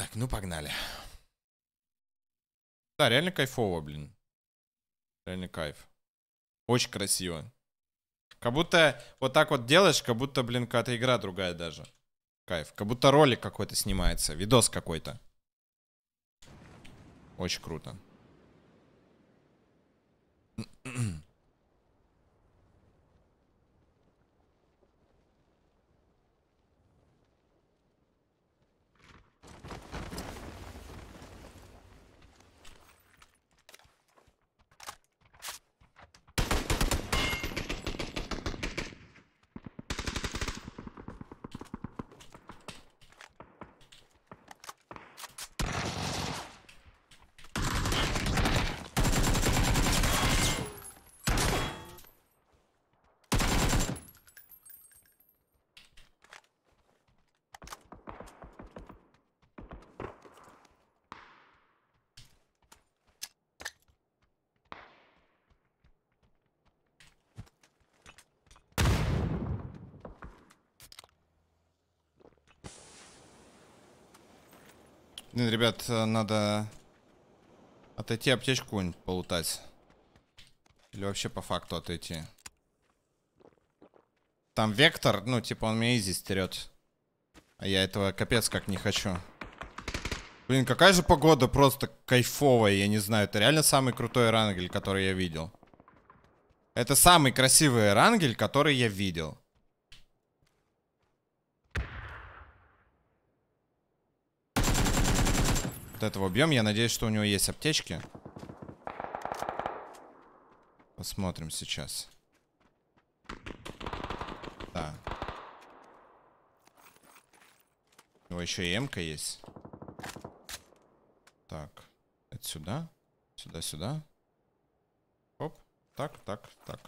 Так, ну погнали. Да, реально кайфово, блин. Реально кайф. Очень красиво. Как будто вот так вот делаешь, как будто, блин, какая-то игра другая даже. Кайф. Как будто ролик какой-то снимается, видос какой-то. Очень круто. Блин, ребят, надо отойти аптечку полутать. Или вообще по факту отойти. Там вектор, ну, типа он меня изи стерет. А я этого капец как не хочу. Блин, какая же погода просто кайфовая, я не знаю. Это реально самый крутой рангель, который я видел. Это самый красивый рангель, который я видел. Вот этого бьем. Я надеюсь, что у него есть аптечки. Посмотрим сейчас. Да. У него еще и м-ка есть. Так. Это сюда. Сюда, сюда. Оп. Так, так, так.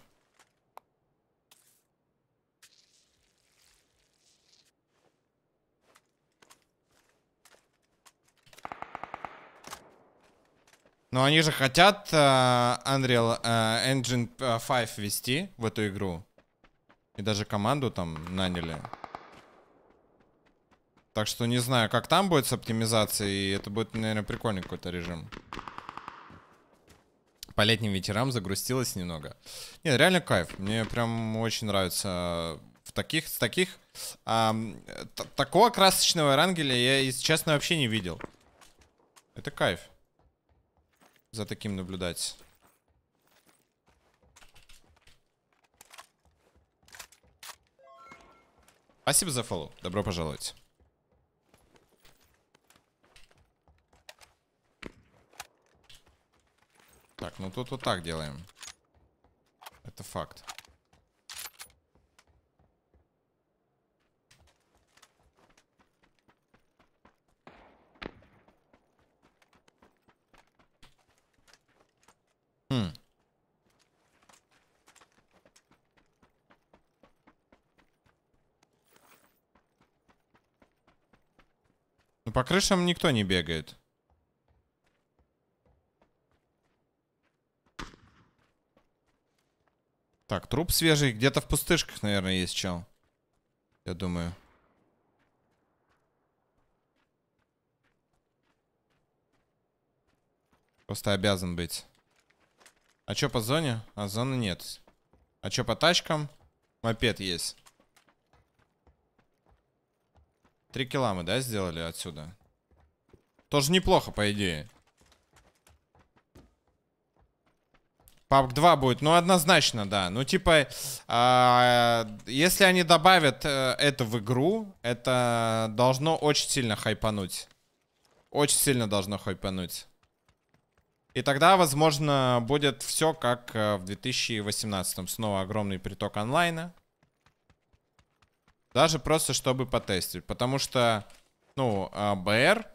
Но они же хотят uh, Unreal uh, Engine 5 э, ввести в эту игру. И даже команду там наняли. Так что не знаю, как там будет с оптимизацией. И это будет, наверное, прикольный какой-то режим. По летним вечерам загрустилось немного. Нет, реально кайф. Мне прям очень нравится в таких, с таких... А, такого красочного Рангеля я, если честно, вообще не видел. Это кайф за таким наблюдать. Спасибо за фоллоу. Добро пожаловать. Так, ну тут вот так делаем. Это факт. Хм. Ну, по крышам никто не бегает. Так, труп свежий. Где-то в пустышках, наверное, есть чел. Я думаю. Просто обязан быть. А чё по зоне? А зоны нет. А чё по тачкам? Мопед есть. Три килла мы, да, сделали отсюда? Тоже неплохо, по идее. Папк 2 будет, ну однозначно, да. Ну типа, э, если они добавят э, это в игру, это должно очень сильно хайпануть. Очень сильно должно хайпануть. И тогда, возможно, будет все как э, в 2018. Снова огромный приток онлайна. Даже просто, чтобы потестить. Потому что, ну, а, БР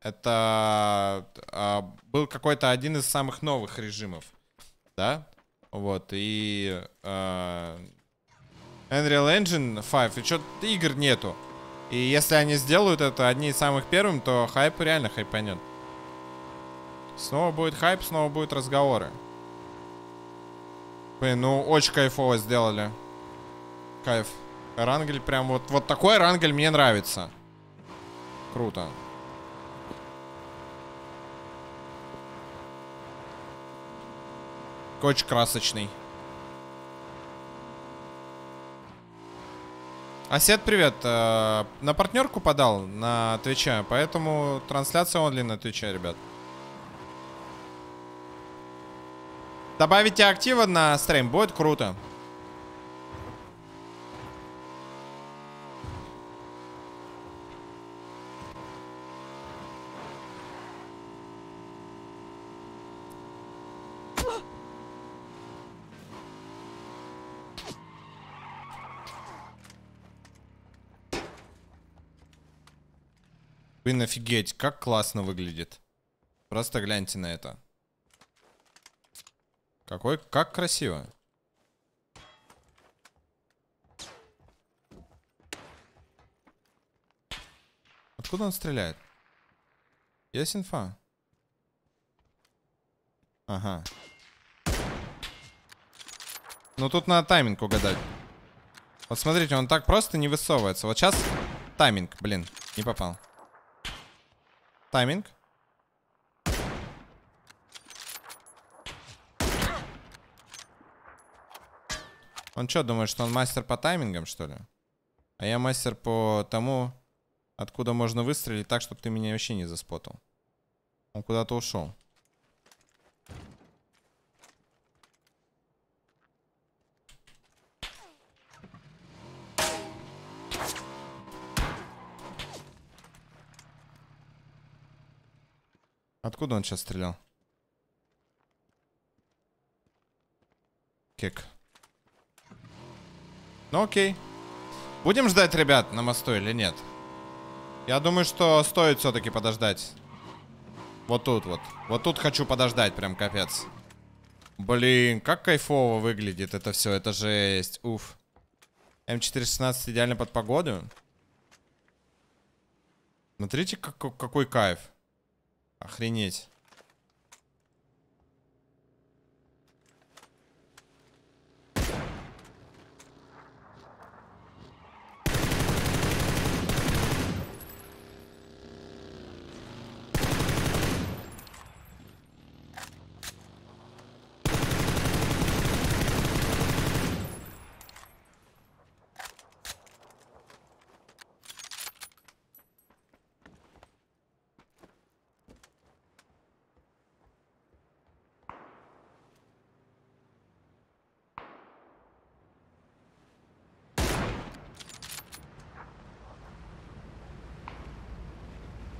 это а, был какой-то один из самых новых режимов. Да? Вот, и... А, Unreal Engine 5, и что-то игр нету. И если они сделают это одни из самых первым, то хайп реально хайпанет. Снова будет хайп, снова будут разговоры. Блин, ну очень кайфово сделали. Кайф. Рангель прям вот... Вот такой рангель мне нравится. Круто. Очень красочный. Асет, привет. Э, на партнерку подал на Твиче, поэтому трансляция онли на Твиче, ребят. Добавите актива на стрим, будет круто. Блин, офигеть, как классно выглядит. Просто гляньте на это. Какой, как красиво. Откуда он стреляет? Есть инфа? Ага. Ну тут надо тайминг угадать. Вот смотрите, он так просто не высовывается. Вот сейчас тайминг, блин, не попал. Тайминг. Он что, думает, что он мастер по таймингам, что ли? А я мастер по тому, откуда можно выстрелить так, чтобы ты меня вообще не заспотал. Он куда-то ушел. Откуда он сейчас стрелял? Кек. Ну окей. Будем ждать ребят на мосту или нет? Я думаю, что стоит все-таки подождать. Вот тут вот. Вот тут хочу подождать, прям капец. Блин, как кайфово выглядит это все. Это жесть. Уф. М416 идеально под погоду. Смотрите, как, какой кайф. Охренеть.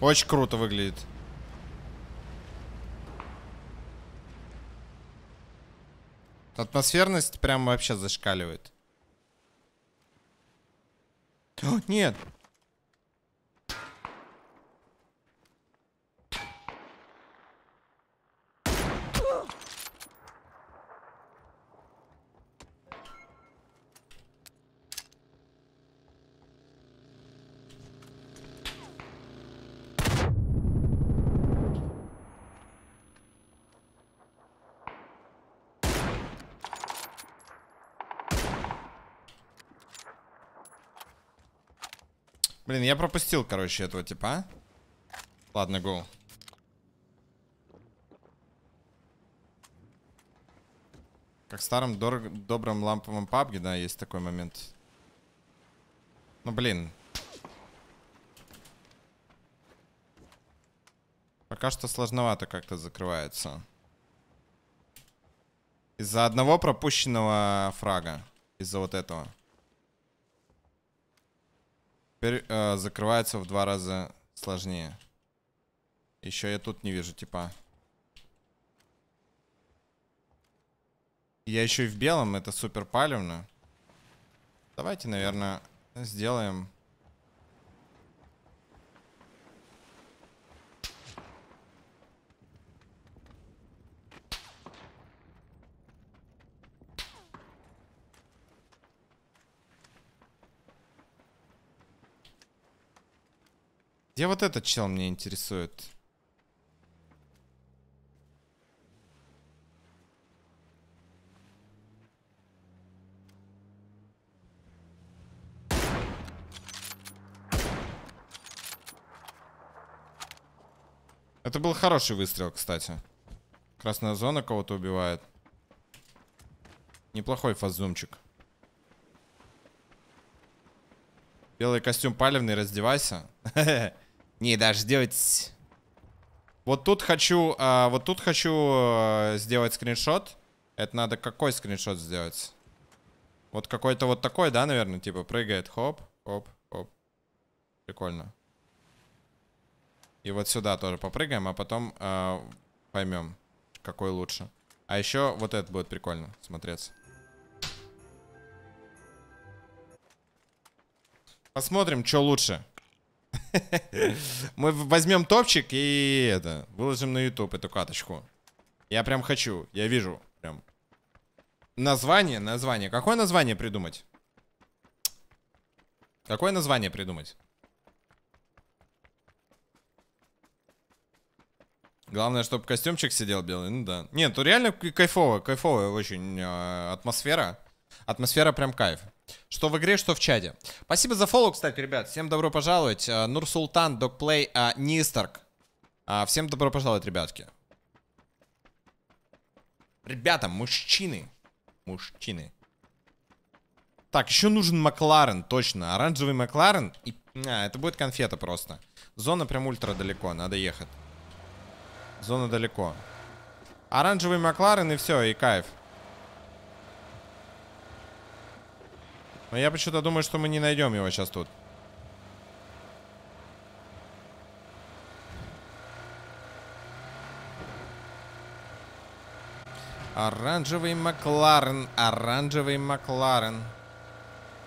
Очень круто выглядит. Атмосферность прям вообще зашкаливает. О, нет, Блин, я пропустил, короче, этого типа. А? Ладно, гоу. Как в старом дор добром ламповом пабге, да, есть такой момент. Ну, блин. Пока что сложновато как-то закрывается. Из-за одного пропущенного фрага. Из-за вот этого. Теперь э, закрывается в два раза сложнее. Еще я тут не вижу типа. Я еще и в белом, это супер палевно. Давайте, наверное, сделаем Где вот этот чел мне интересует? Это был хороший выстрел, кстати. Красная зона кого-то убивает. Неплохой фазумчик. Белый костюм палевный, раздевайся. Не дождетесь. Вот тут хочу, а, вот тут хочу э, сделать скриншот. Это надо какой скриншот сделать? Вот какой-то вот такой, да, наверное, типа прыгает, хоп, хоп, хоп. Прикольно. И вот сюда тоже попрыгаем, а потом э, поймем, какой лучше. А еще вот это будет прикольно смотреться. Посмотрим, что лучше. Мы возьмем топчик и это, выложим на YouTube эту каточку. Я прям хочу, я вижу. Прям. Название, название. Какое название придумать? Какое название придумать? Главное, чтобы костюмчик сидел белый. Ну да. Нет, тут реально кайфово, кайфовая очень а, атмосфера. Атмосфера прям кайф. Что в игре, что в чате. Спасибо за фоллоу, кстати, ребят. Всем добро пожаловать. А, Нурсултан, Докплей, а, Нистерк. А, всем добро пожаловать, ребятки. Ребята, мужчины. Мужчины. Так, еще нужен Макларен, точно. Оранжевый Макларен. И... А, это будет конфета просто. Зона прям ультра далеко, надо ехать. Зона далеко. Оранжевый Макларен и все, и кайф. Но я почему-то думаю, что мы не найдем его сейчас тут. Оранжевый Макларен, оранжевый Макларен.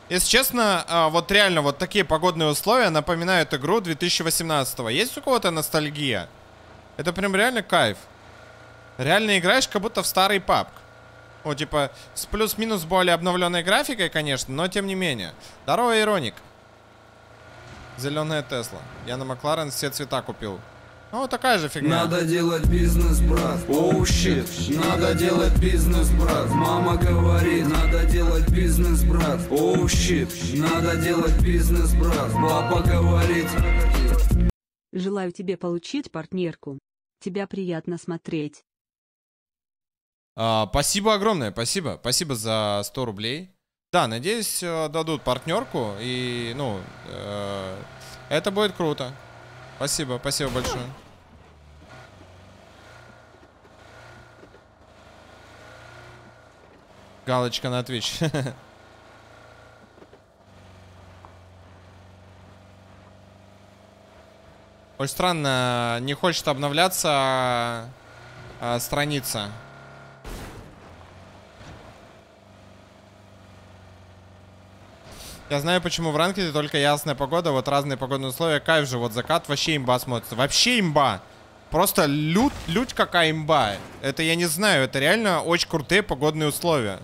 Если честно, а, вот реально вот такие погодные условия напоминают игру 2018 -го. Есть у кого-то ностальгия? Это прям реально кайф. Реально играешь, как будто в старый папк. Ну, типа, с плюс-минус более обновленной графикой, конечно, но тем не менее. Здорово, Ироник. Зеленая Тесла. Я на Макларен все цвета купил. Ну, вот такая же фигня. Надо делать бизнес, брат. Оу, oh, щит. Надо делать бизнес, брат. Мама говорит, надо делать бизнес, брат. Оу, oh, щит. Надо делать бизнес, брат. Папа говорит. Желаю тебе получить партнерку. Тебя приятно смотреть. А, спасибо огромное, спасибо. Спасибо за 100 рублей. Да, надеюсь, э, дадут партнерку. И, ну, э, это будет круто. Спасибо, спасибо большое. Галочка на Twitch. Очень странно, не хочет обновляться а, а, страница. Я знаю, почему в ранке только ясная погода, вот разные погодные условия. Кайф же, вот закат вообще имба смотрится. Вообще имба! Просто лють, лють какая имба. Это я не знаю, это реально очень крутые погодные условия.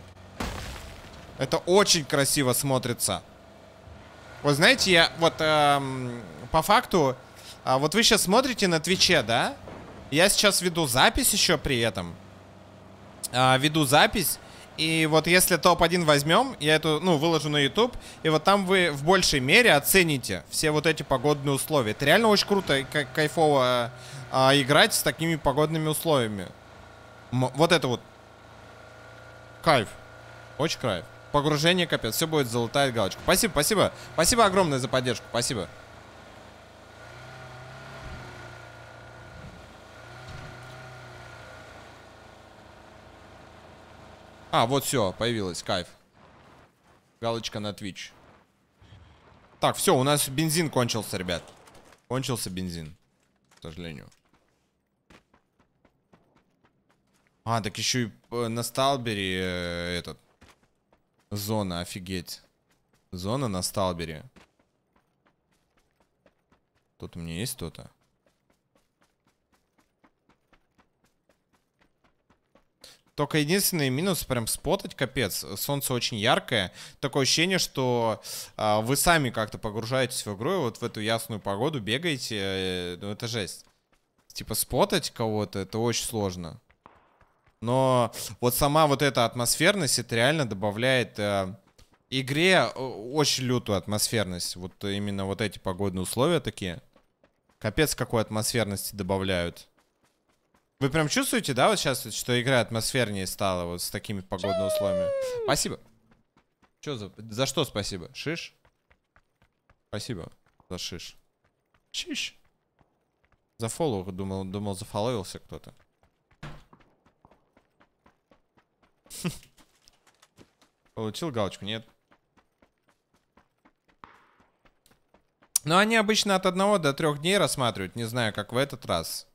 Это очень красиво смотрится. Вот знаете, я вот эм, по факту, э, вот вы сейчас смотрите на Твиче, да? Я сейчас веду запись еще при этом. Э, веду запись. И вот если топ-1 возьмем, я эту, ну, выложу на YouTube, и вот там вы в большей мере оцените все вот эти погодные условия. Это реально очень круто, и кайфово а, а, играть с такими погодными условиями. М вот это вот. Кайф. Очень кайф. Погружение капец. Все будет золотая галочка. Спасибо, спасибо. Спасибо огромное за поддержку. Спасибо. А, вот все, появилось, кайф. Галочка на Twitch. Так, все, у нас бензин кончился, ребят. Кончился бензин, к сожалению. А, так еще и э, на Сталбере э, этот. Зона, офигеть. Зона на Сталбере. Тут у меня есть кто-то? Только единственный минус прям спотать капец. Солнце очень яркое. Такое ощущение, что э, вы сами как-то погружаетесь в игру, и вот в эту ясную погоду бегаете. Э, ну это жесть. Типа спотать кого-то это очень сложно. Но вот сама вот эта атмосферность, это реально добавляет э, игре э, очень лютую атмосферность. Вот именно вот эти погодные условия такие. Капец, какой атмосферности добавляют. Вы прям чувствуете, да, вот сейчас, что игра атмосфернее стала вот с такими погодными условиями? Спасибо. Чё за... За что спасибо? Шиш? Спасибо за шиш. Шиш. За фоллоу, думал, думал, зафоловился кто-то. Получил галочку, нет? Но ну, они обычно от одного до трех дней рассматривают. Не знаю, как в этот раз.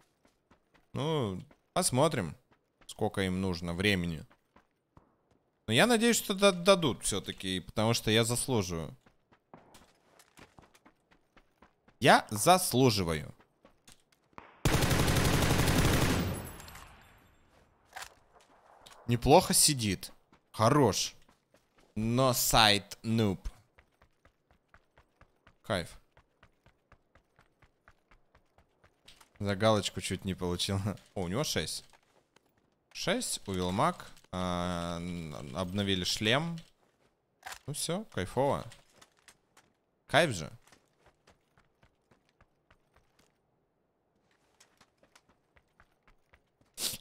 Ну, посмотрим, сколько им нужно времени. Но я надеюсь, что дадут все-таки, потому что я заслуживаю. Я заслуживаю. Неплохо сидит. Хорош. Но сайт нуб. Кайф. За галочку чуть не получил. О, у него 6. 6, увел маг. А, обновили шлем. Ну все, кайфово. Кайф же.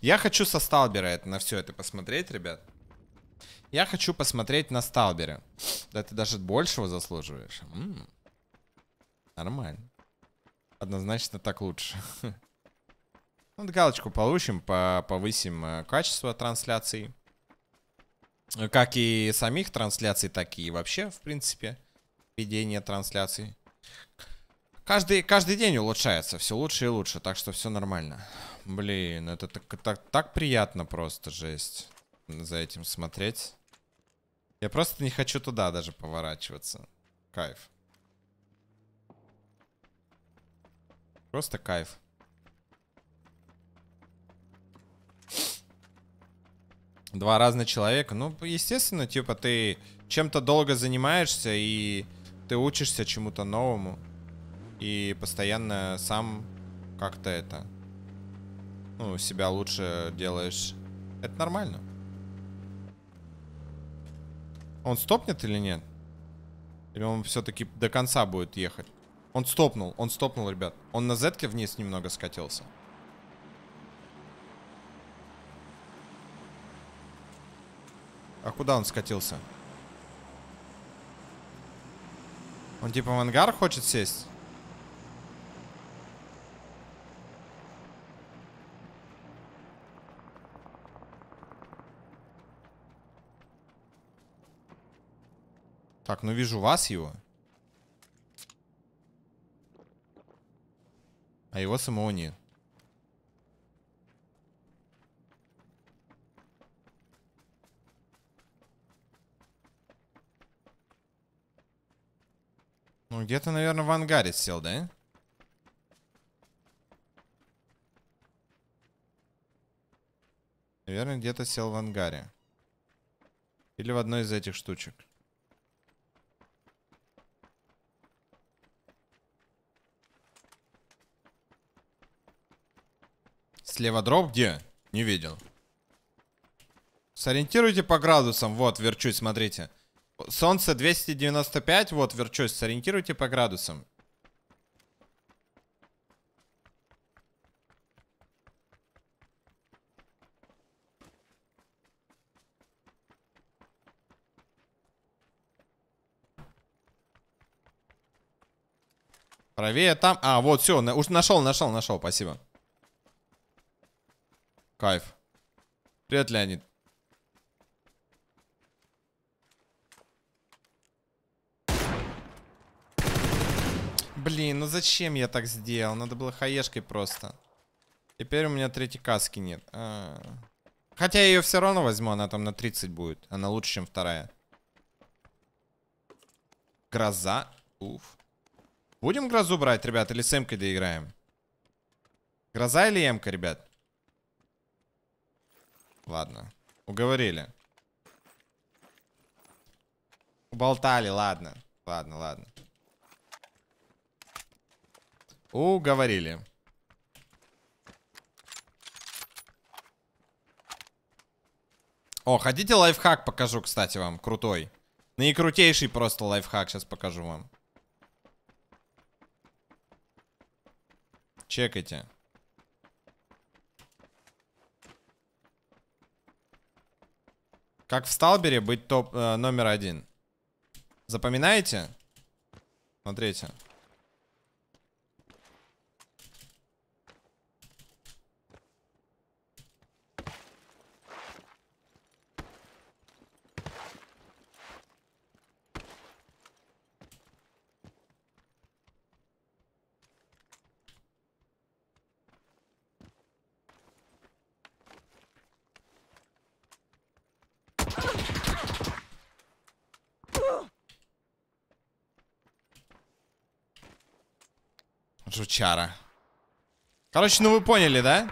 Я хочу со Сталбера это, на все это посмотреть, ребят. Я хочу посмотреть на Сталбера. Да ты даже большего заслуживаешь. М -м. Нормально однозначно так лучше. Вот ну, галочку получим, повысим э, качество трансляций. Э, как и самих трансляций, так и вообще, в принципе, ведение трансляций. Каждый, каждый день улучшается, все лучше и лучше, так что все нормально. Блин, это так, так, так приятно просто, жесть, за этим смотреть. Я просто не хочу туда даже поворачиваться. Кайф. Просто кайф. Два разных человека. Ну, естественно, типа ты чем-то долго занимаешься и ты учишься чему-то новому. И постоянно сам как-то это... Ну, себя лучше делаешь. Это нормально. Он стопнет или нет? Или он все-таки до конца будет ехать? Он стопнул, он стопнул, ребят. Он на зетке вниз немного скатился. А куда он скатился? Он типа в ангар хочет сесть? Так, ну вижу вас его. а его самого нет. Ну, где-то, наверное, в ангаре сел, да? Наверное, где-то сел в ангаре. Или в одной из этих штучек. Слева дроп где? Не видел. Сориентируйте по градусам. Вот, верчусь, смотрите. Солнце 295, вот, верчусь. Сориентируйте по градусам. Правее там. А, вот, все, уж нашел, нашел, нашел, спасибо. Кайф. Привет, Леонид. Блин, ну зачем я так сделал? Надо было хаешкой просто. Теперь у меня третьей каски нет. А -а -а. Хотя я ее все равно возьму, она там на 30 будет. Она лучше, чем вторая. Гроза. Уф. Будем грозу брать, ребят, или с эмкой доиграем? Гроза или эмка, ребят? Ладно. Уговорили. Уболтали, ладно. Ладно, ладно. Уговорили. О, хотите лайфхак покажу, кстати, вам. Крутой. Наикрутейший просто лайфхак сейчас покажу вам. Чекайте. Как в Сталбере быть топ э, номер один. Запоминаете? Смотрите. чара. Короче, ну вы поняли, да?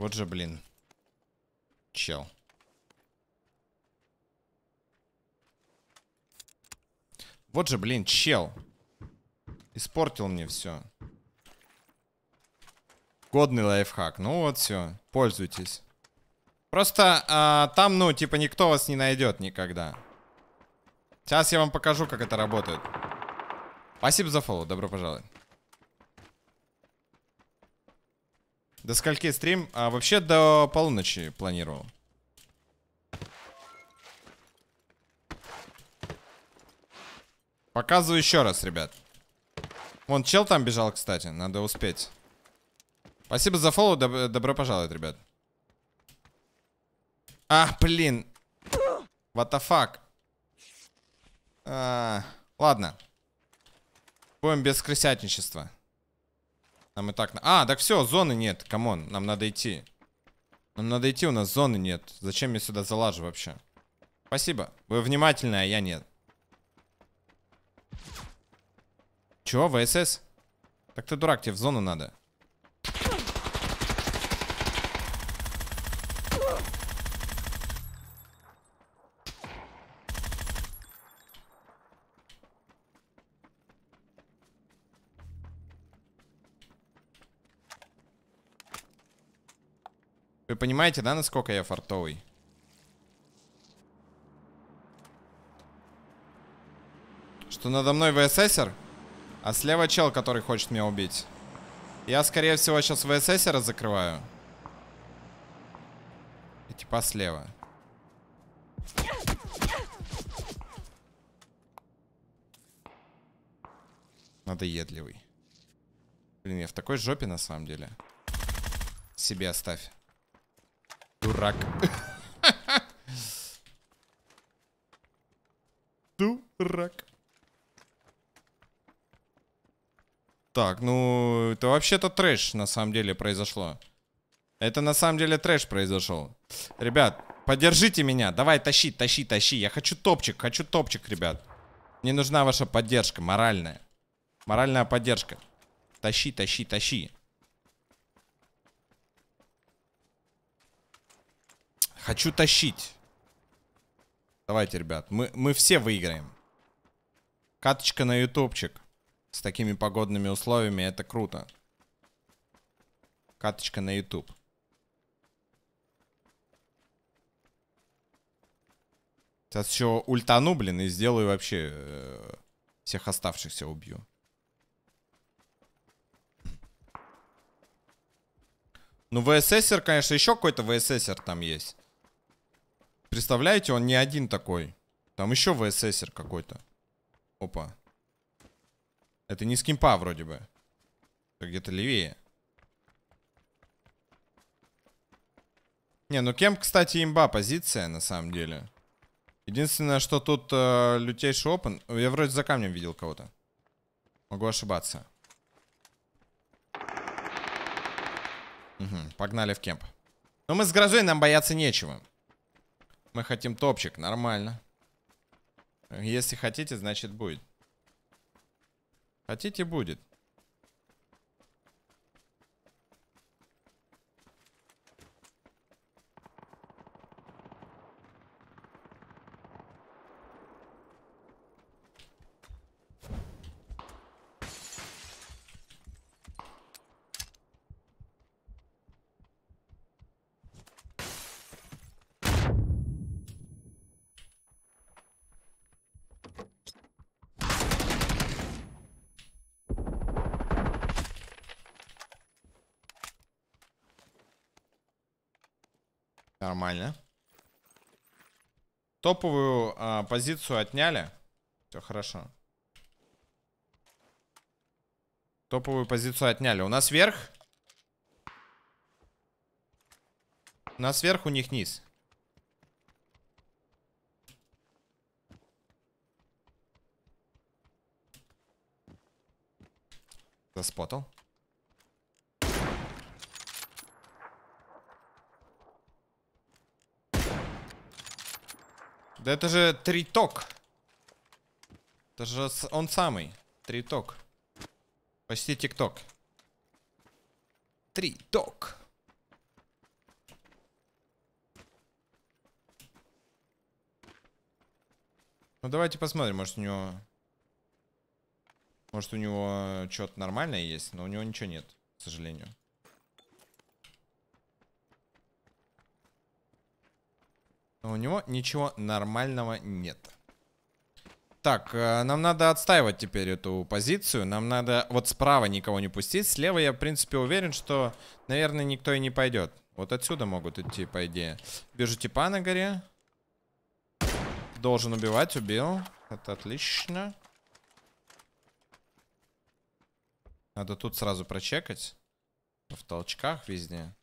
Вот же, блин. Чел. Вот же, блин, чел. Испортил мне все. Годный лайфхак. Ну вот все. Пользуйтесь. Просто а, там, ну, типа, никто вас не найдет никогда. Сейчас я вам покажу, как это работает. Спасибо за фоллоу. Добро пожаловать. До скольки стрим? А вообще до полуночи планировал. Показываю еще раз, ребят. Вон чел там бежал, кстати. Надо успеть. Спасибо за фоллоу. Доб добро пожаловать, ребят. А, блин. What the fuck? А, ладно. Будем без крысятничества. Нам и так... А, так все, зоны нет. Камон, нам надо идти. Нам надо идти, у нас зоны нет. Зачем я сюда залажу вообще? Спасибо. Вы внимательны, а я нет. Чего, ВСС? Так ты дурак, тебе в зону надо. Вы понимаете, да, насколько я фартовый? Что надо мной ВССер, а слева чел, который хочет меня убить. Я, скорее всего, сейчас ВССера закрываю. И типа слева. Надоедливый. Блин, я в такой жопе на самом деле. Себе оставь дурак. Дурак. Так, ну, это вообще-то трэш на самом деле произошло. Это на самом деле трэш произошел. Ребят, поддержите меня. Давай, тащи, тащи, тащи. Я хочу топчик, хочу топчик, ребят. Мне нужна ваша поддержка, моральная. Моральная поддержка. Тащи, тащи, тащи. Хочу тащить. Давайте, ребят. Мы, мы все выиграем. Каточка на ютубчик. С такими погодными условиями это круто. Каточка на ютуб. Сейчас еще ультану, блин, и сделаю вообще... Э, всех оставшихся убью. Ну, ВССер, конечно, еще какой-то ВССер там есть представляете, он не один такой. Там еще ВССер какой-то. Опа. Это не с кимпа вроде бы. Где-то левее. Не, ну кем, кстати, имба позиция, на самом деле. Единственное, что тут э, лютейший опен. Я вроде за камнем видел кого-то. Могу ошибаться. Угу, погнали в кемп. Но мы с грозой, нам бояться нечего. Мы хотим топчик, нормально. Если хотите, значит будет. Хотите, будет. Нормально. Топовую а, позицию отняли. Все хорошо. Топовую позицию отняли. У нас вверх. У нас вверх, у них низ. Заспотал. Да это же Триток. Это же он самый. Триток. Почти ТикТок. Триток. Ну давайте посмотрим, может у него... Может у него что-то нормальное есть, но у него ничего нет, к сожалению. Но у него ничего нормального нет. Так, э, нам надо отстаивать теперь эту позицию. Нам надо вот справа никого не пустить. Слева я, в принципе, уверен, что, наверное, никто и не пойдет. Вот отсюда могут идти, по идее. Вижу типа на горе. Должен убивать, убил. Это отлично. Надо тут сразу прочекать. В толчках везде.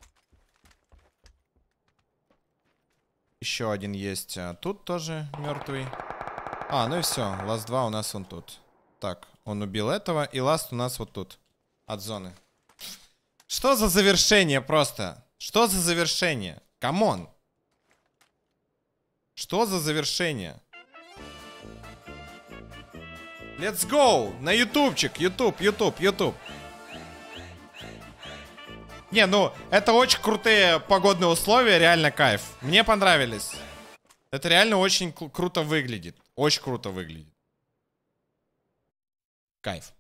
Еще один есть а, тут тоже мертвый. А, ну и все. Ласт 2 у нас он тут. Так, он убил этого, и ласт у нас вот тут. От зоны. Что за завершение просто? Что за завершение? Камон! Что за завершение? Let's go! На ютубчик! Ютуб, ютуб, ютуб! Не, ну, это очень крутые погодные условия, реально кайф. Мне понравились. Это реально очень круто выглядит. Очень круто выглядит. Кайф.